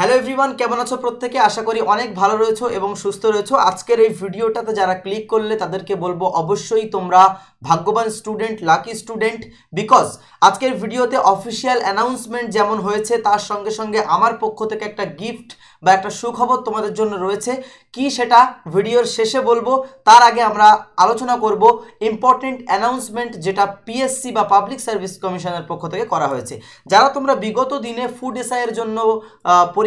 hello everyone কেমন আছো প্রত্যেকে আশা করি অনেক ভালো রয়েছো এবং সুস্থ রয়েছো আজকের এই ভিডিওটাতে যারা ক্লিক করলে তাদেরকে বলবো অবশ্যই তোমরা ভাগ্যবান স্টুডেন্ট লাকি স্টুডেন্ট বিকজ আজকের ভিডিওতে অফিসিয়াল অ্যানাউন্সমেন্ট যেমন হয়েছে তার সঙ্গে সঙ্গে আমার পক্ষ থেকে একটা গিফট বা একটা সুখবর তোমাদের জন্য রয়েছে কি সেটা ভিডিওর শেষে বলবো তার আগে আমরা আলোচনা করব ইম্পর্টেন্ট অ্যানাউন্সমেন্ট যেটা পিএসসি বা পাবলিক সার্ভিস কমিশনের পক্ষ থেকে করা হয়েছে যারা তোমরা বিগত দিনে ফুড এসআইয়ের জন্য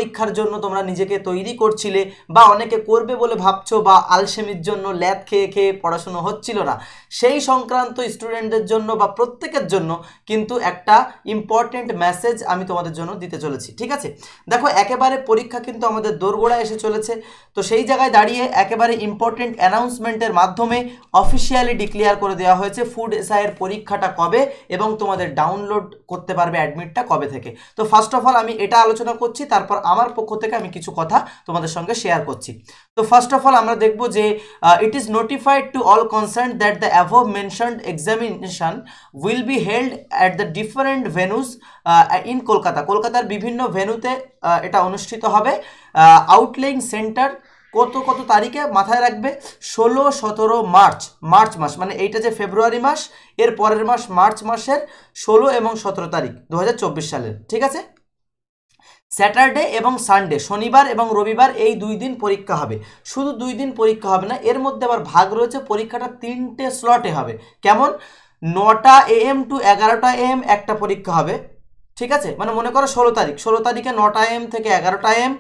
পরীক্ষার জন্য তোমরা নিজেকে তৈরি করছিলে বা অনেকে করবে বলে ভাবছো বা আলসেমির জন্য ল্যাদ খেয়ে খেয়ে পড়াশুনো হচ্ছিল না সেই সংক্রান্ত স্টুডেন্টদের জন্য বা প্রত্যেকের জন্য কিন্তু একটা ইম্পর্টেন্ট মেসেজ আমি তোমাদের জন্য দিতে চলেছি ঠিক আছে দেখো একেবারে পরীক্ষা কিন্তু আমাদের দোরগোড়া এসে চলেছে তো সেই জায়গায় দাঁড়িয়ে একেবারে ইম্পর্টেন্ট অ্যানাউন্সমেন্টের মাধ্যমে অফিসিয়ালি ডিক্লেয়ার করে দেওয়া হয়েছে ফুড এসআইয়ের পরীক্ষাটা কবে এবং তোমাদের ডাউনলোড করতে পারবে অ্যাডমিটটা কবে থেকে তো ফার্স্ট অফ অল আমি এটা আলোচনা করছি তারপর আমার পক্ষ থেকে আমি কিছু কথা তোমাদের সঙ্গে শেয়ার করছি তো ফার্স্ট অফ অল আমরা দেখব যে it is notified to all concern that the above mentioned examination will be held at the different venues in Kolkata কলকাতার বিভিন্ন ভেনুতে uh, এটা অনুষ্ঠিত হবে আউটলেইং uh, সেন্টার কত কত তারিখে মাথায় রাখবে ষোলো সতেরো মার্চ মার্চ মাস মানে এইটা যে ফেব্রুয়ারি মাস এর পরের মাস মার্চ মাসের ষোলো এবং সতেরো তারিখ দু সালের ঠিক আছে স্যাটারডে এবং সানডে শনিবার এবং রবিবার এই দুই দিন পরীক্ষা হবে শুধু দুই দিন পরীক্ষা হবে না এর মধ্যে আবার ভাগ রয়েছে পরীক্ষাটা তিনটে স্লটে হবে কেমন নটা এএম টু এগারোটা এএম একটা পরীক্ষা হবে ঠিক আছে মানে মনে করো ষোলো তারিখ ষোলো তারিখে নটা এম থেকে এগারোটা এম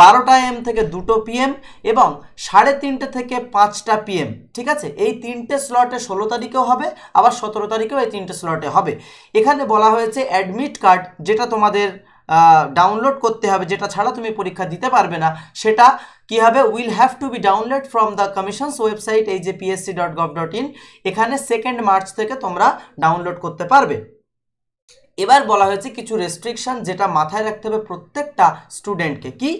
বারোটা এম থেকে দুটো পিএম এবং সাড়ে তিনটে থেকে পাঁচটা পিএম ঠিক আছে এই তিনটে স্লটে ষোলো তারিখেও হবে আবার সতেরো তারিখেও এই তিনটে স্লটে হবে এখানে বলা হয়েছে অ্যাডমিট কার্ড যেটা তোমাদের ডাউনলোড করতে হবে যেটা ছাড়া তুমি পরীক্ষা দিতে পারবে না সেটা কী হবে will have to be download from the commission's website এই যে PSC dot gov dot in এখানে সেকেন্ড মার্চ থেকে তোমরা ডাউনলোড করতে পারবে এবার বলা হয়েছে কিছু রেস্ট্রিকশান যেটা মাথায় রাখতে হবে প্রত্যেকটা স্টুডেন্টকে কি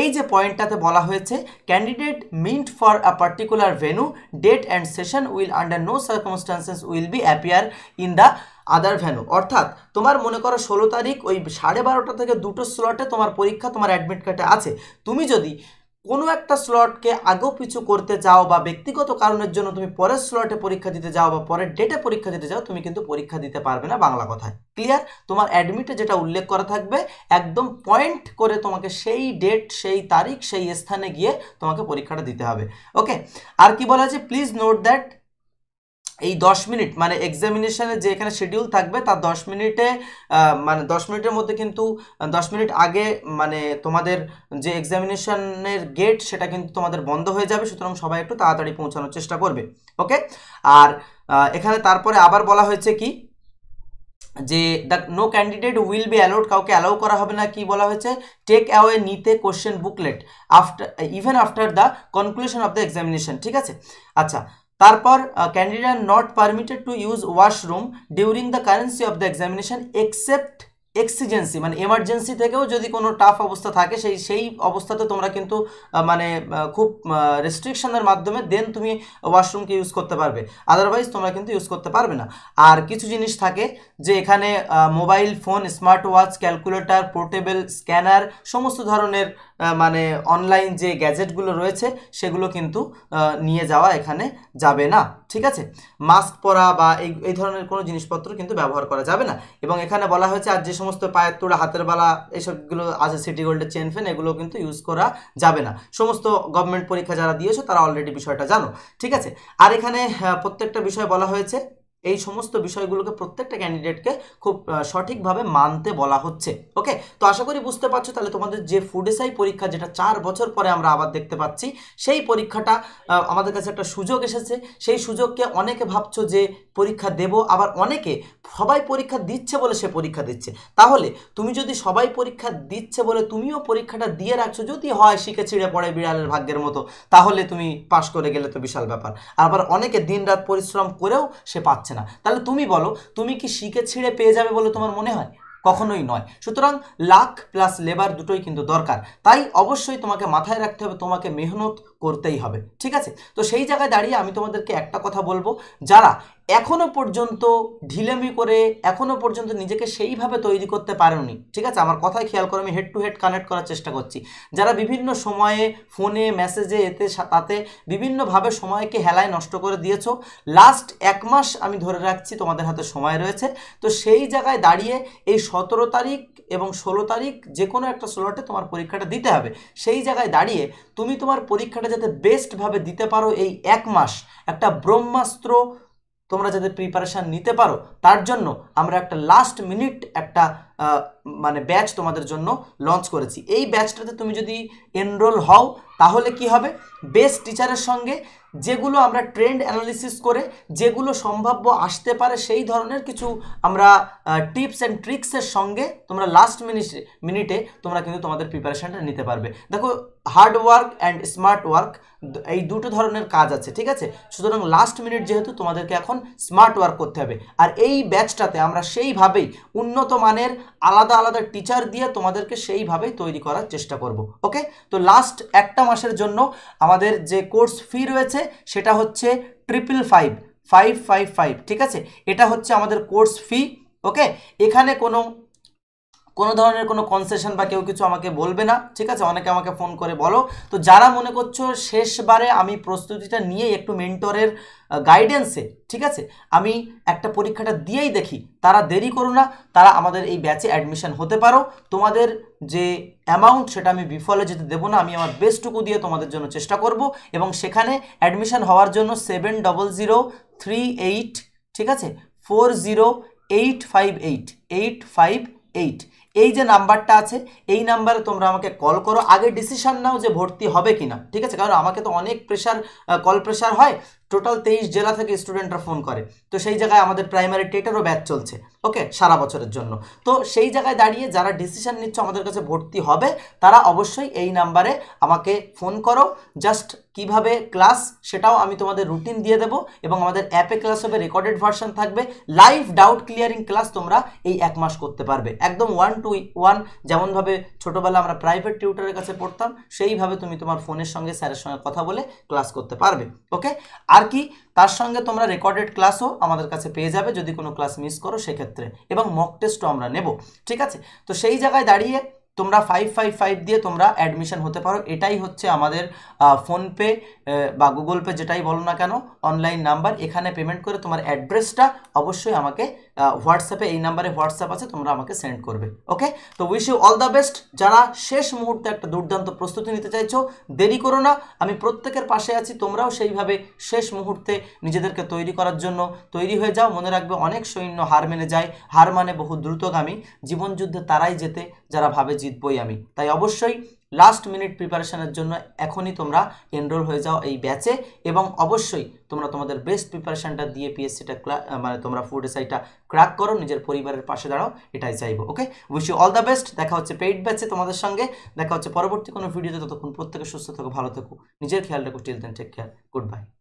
এই যে পয়েন্টটাতে বলা হয়েছে candidate meant for a particular venue date and session will under no circumstances will be appear in the other venue অর্থাৎ তোমার মনে করো ষোলো তারিখ ওই সাড়ে বারোটা থেকে দুটো স্লটে তোমার পরীক্ষা তোমার অ্যাডমিট কার্ডে আছে তুমি যদি কোনো একটা স্লটকে আগেও পিছু করতে যাও বা ব্যক্তিগত কারণের জন্য তুমি পরের স্লটে পরীক্ষা দিতে যাও বা পরের ডেটে পরীক্ষা দিতে যাও তুমি কিন্তু পরীক্ষা দিতে পারবে না বাংলা কথায় ক্লিয়ার তোমার অ্যাডমিটে যেটা উল্লেখ করা থাকবে একদম পয়েন্ট করে তোমাকে সেই ডেট সেই তারিখ সেই স্থানে গিয়ে তোমাকে পরীক্ষাটা দিতে হবে ওকে আর কি বলা হয়েছে প্লিজ নোট দ্যাট এই দশ মিনিট মানে এক্সামিনেশানে যে এখানে শিডিউল থাকবে তার দশ মিনিটে মানে দশ মিনিটের মধ্যে কিন্তু দশ মিনিট আগে মানে তোমাদের যে এক্সামিনেশানের গেট সেটা কিন্তু তোমাদের বন্ধ হয়ে যাবে সুতরাং সবাই একটু তাড়াতাড়ি পৌঁছানোর চেষ্টা করবে ওকে আর এখানে তারপরে আবার বলা হয়েছে কি যে the no candidate will be allowed কাউকে অ্যালাউ করা হবে না কি বলা হয়েছে টেক অ্যাওয়ে নিতে question booklet after even after the conclusion of the examination ঠিক আছে আচ্ছা তারপর candidate not permitted to use washroom during the currency of the examination except exigency মানে এমার্জেন্সি থেকেও যদি কোনো টাফ অবস্থা থাকে সেই সেই অবস্থাতে তোমরা কিন্তু মানে খুব রেস্ট্রিকশনের মাধ্যমে দেন তুমি ওয়াশরুমকে ইউজ করতে পারবে আদারওয়াইজ তোমরা কিন্তু ইউজ করতে পারবে না আর কিছু জিনিস থাকে যে এখানে mobile phone smart watch calculator portable scanner সমস্ত ধরনের মানে অনলাইন যে গ্যাজেটগুলো রয়েছে সেগুলো কিন্তু নিয়ে যাওয়া এখানে যাবে না ঠিক আছে মাস্ক পরা বা এই এই ধরনের কোনো জিনিসপত্র কিন্তু ব্যবহার করা যাবে না এবং এখানে বলা হয়েছে আর যে সমস্ত পায়ের তোড়া হাতের বালা এইসবগুলো আছে সিটি গোল্ডের চেন ফেন এগুলো কিন্তু ইউজ করা যাবে না সমস্ত গভর্নমেন্ট পরীক্ষা যারা দিয়েছে তারা অলরেডি বিষয়টা জানো ঠিক আছে আর এখানে প্রত্যেকটা বিষয় বলা হয়েছে এই সমস্ত বিষয়গুলোকে প্রত্যেকটা ক্যান্ডিডেটকে খুব সঠিকভাবে মানতে বলা হচ্ছে ওকে তো আশা করি বুঝতে পারছো তাহলে তোমাদের যে ফুডেসাই পরীক্ষা যেটা চার বছর পরে আমরা আবার দেখতে পাচ্ছি সেই পরীক্ষাটা আমাদের কাছে একটা সুযোগ এসেছে সেই সুযোগকে অনেকে ভাবছো যে পরীক্ষা দেব আবার অনেকে সবাই পরীক্ষা দিচ্ছে বলে সে পরীক্ষা দিচ্ছে তাহলে তুমি যদি সবাই পরীক্ষা দিচ্ছে বলে তুমিও পরীক্ষাটা দিয়ে রাখছো যদি হয় শিখে ছিঁড়ে পড়ে বিড়ালের ভাগ্যের মতো তাহলে তুমি পাশ করে গেলে তো বিশাল ব্যাপার আবার অনেকে দিন রাত পরিশ্রম করেও সে পাচ্ছে পাচ্ছে না তাহলে তুমি বলো তুমি কি শিখে ছিঁড়ে পেয়ে যাবে বলে তোমার মনে হয় কখনোই নয় সুতরাং লাখ প্লাস লেবার দুটোই কিন্তু দরকার তাই অবশ্যই তোমাকে মাথায় রাখতে হবে তোমাকে মেহনত করতেই হবে ঠিক আছে তো সেই জায়গায় দাঁড়িয়ে আমি তোমাদেরকে একটা কথা বলবো যারা এখনও পর্যন্ত ঢিলেমি করে এখনও পর্যন্ত নিজেকে সেইভাবে তৈরি করতে পারেনি ঠিক আছে আমার কথাই খেয়াল করে আমি হেড টু হেড কানেক্ট করার চেষ্টা করছি যারা বিভিন্ন সময়ে ফোনে মেসেজে এতে তাতে বিভিন্নভাবে সময়কে হেলায় নষ্ট করে দিয়েছ লাস্ট এক মাস আমি ধরে রাখছি তোমাদের হাতে সময় রয়েছে তো সেই জায়গায় দাঁড়িয়ে এই সতেরো তারিখ এবং ষোলো তারিখ যে কোনো একটা স্লটে তোমার পরীক্ষাটা দিতে হবে সেই জায়গায় দাঁড়িয়ে তুমি তোমার পরীক্ষাটা যাতে বেস্টভাবে দিতে পারো এই এক মাস একটা ব্রহ্মাস্ত্র তোমরা যাতে প্রিপারেশান নিতে পারো তার জন্য আমরা একটা লাস্ট মিনিট একটা মানে ব্যাচ তোমাদের জন্য লঞ্চ করেছি এই ব্যাচটাতে তুমি যদি এনরোল হও তাহলে কি হবে বেস্ট টিচারের সঙ্গে যেগুলো আমরা ট্রেন্ড অ্যানালিসিস করে যেগুলো সম্ভাব্য আসতে পারে সেই ধরনের কিছু আমরা টিপস অ্যান্ড ট্রিক্সের সঙ্গে তোমরা লাস্ট মিনিট মিনিটে তোমরা কিন্তু তোমাদের প্রিপারেশানটা নিতে পারবে দেখো hard work and smart work এই দুটো ধরনের কাজ আছে ঠিক আছে সুতরাং লাস্ট মিনিট যেহেতু তোমাদেরকে এখন স্মার্ট ওয়ার্ক করতে হবে আর এই ব্যাচটাতে আমরা সেইভাবেই উন্নত মানের আলাদা আলাদা টিচার দিয়ে তোমাদেরকে সেইভাবেই তৈরি করার চেষ্টা করব ওকে তো লাস্ট একটা মাসের জন্য আমাদের যে কোর্স ফি রয়েছে সেটা হচ্ছে triple five five five five ঠিক আছে এটা হচ্ছে আমাদের কোর্স ফি ওকে এখানে কোনো কোনো ধরনের কোনো কনসেশন বা কেউ কিছু আমাকে বলবে না ঠিক আছে অনেকে আমাকে ফোন করে বলো তো যারা মনে করছো শেষবারে আমি প্রস্তুতিটা নিয়ে একটু মেন্টরের গাইডেন্সে ঠিক আছে আমি একটা পরীক্ষাটা দিয়েই দেখি তারা দেরি করো না তারা আমাদের এই ব্যাচে অ্যাডমিশন হতে পারো তোমাদের যে অ্যামাউন্ট সেটা আমি বিফলে যেতে দেবো না আমি আমার বেস্টটুকু দিয়ে তোমাদের জন্য চেষ্টা করব এবং সেখানে অ্যাডমিশন হওয়ার জন্য seven double zero three eight ঠিক আছে four zero eight five eight eight five eight এই যে নাম্বারটা আছে এই নাম্বারে তোমরা আমাকে কল করো আগে ডিসিশান নাও যে ভর্তি হবে কিনা ঠিক আছে কারণ আমাকে তো অনেক প্রেশার কল প্রেশার হয় টোটাল তেইশ জেলা থেকে স্টুডেন্টরা ফোন করে তো সেই জায়গায় আমাদের প্রাইমারি টেটেরও ব্যাচ চলছে ওকে সারা বছরের জন্য তো সেই জায়গায় দাঁড়িয়ে যারা ডিসিশন নিচ্ছ আমাদের কাছে ভর্তি হবে তারা অবশ্যই এই নাম্বারে আমাকে ফোন করো জাস্ট কিভাবে ক্লাস সেটাও আমি তোমাদের রুটিন দিয়ে দেব এবং আমাদের অ্যাপে ক্লাস হবে রেকর্ডেড ভার্সন থাকবে লাইভ ডাউট ক্লিয়ারিং ক্লাস তোমরা এই এক মাস করতে পারবে একদম ওয়ান টু ওয়ান যেমনভাবে ছোটোবেলা আমরা প্রাইভেট টিউটারের কাছে পড়তাম সেইভাবে তুমি তোমার ফোনের সঙ্গে স্যারের সঙ্গে কথা বলে ক্লাস করতে পারবে ওকে আর কি তার সঙ্গে তোমরা রেকর্ডেড ক্লাসও আমাদের কাছে পেয়ে যাবে যদি কোনো ক্লাস মিস করো সেক্ষেত্রে এবং মক টেস্টও আমরা নেব ঠিক আছে তো সেই জায়গায় দাঁড়িয়ে তোমরা ফাইভ ফাইভ ফাইভ দিয়ে তোমরা অ্যাডমিশন হতে পারো এটাই হচ্ছে আমাদের ফোনপে বা গুগল পে যেটাই বলো না কেন অনলাইন নাম্বার এখানে পেমেন্ট করে তোমার অ্যাড্রেসটা অবশ্যই আমাকে হোয়াটসঅ্যাপে এই নাম্বারে হোয়াটসঅ্যাপ আছে তোমরা আমাকে সেন্ড করবে ওকে তো wish you all the best যারা শেষ মুহূর্তে একটা দুর্দান্ত প্রস্তুতি নিতে চাইছো দেরি করো না আমি প্রত্যেকের পাশে আছি তোমরাও সেইভাবে শেষ মুহূর্তে নিজেদেরকে তৈরি করার জন্য তৈরি হয়ে যাও মনে রাখবে অনেক সৈন্য হার মেনে যায় হার মানে বহু দ্রুতগামী জীবনযুদ্ধে তারাই যেতে যারা ভাবে জিতবই আমি তাই অবশ্যই লাস্ট মিনিট প্রিপারেশানের জন্য এখনই তোমরা এনরোল হয়ে যাও এই ব্যাচে এবং অবশ্যই তোমরা তোমাদের বেস্ট প্রিপারেশানটা দিয়ে পিএসসিটা মানে তোমরা ফুড এসআইটা ক্র্যাক করো নিজের পরিবারের পাশে দাঁড়াও এটাই চাইবো okay wish you all the best দেখা হচ্ছে পেইড ব্যাচে তোমাদের সঙ্গে দেখা হচ্ছে পরবর্তী কোনো ভিডিওতে ততক্ষণ প্রত্যেকে সুস্থ থাকো ভালো থাকো নিজের খেয়াল রাখো till then take care good by